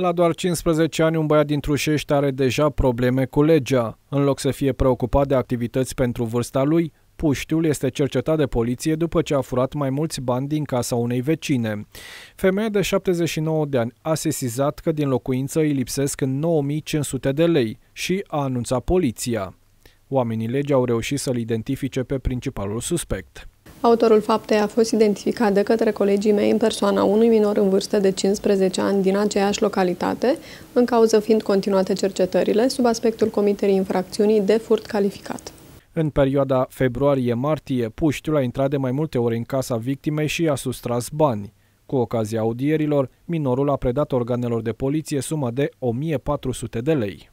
La doar 15 ani, un băiat din Trușești are deja probleme cu legea. În loc să fie preocupat de activități pentru vârsta lui, Puștiul este cercetat de poliție după ce a furat mai mulți bani din casa unei vecine. Femeia de 79 de ani a sesizat că din locuință îi lipsesc 9500 de lei și a anunțat poliția. Oamenii legii au reușit să-l identifice pe principalul suspect. Autorul faptei a fost identificat de către colegii mei în persoana unui minor în vârstă de 15 ani din aceeași localitate, în cauză fiind continuate cercetările sub aspectul comiterii infracțiunii de furt calificat. În perioada februarie-martie, puștiul a intrat de mai multe ori în casa victimei și a sustras bani. Cu ocazia audierilor, minorul a predat organelor de poliție suma de 1400 de lei.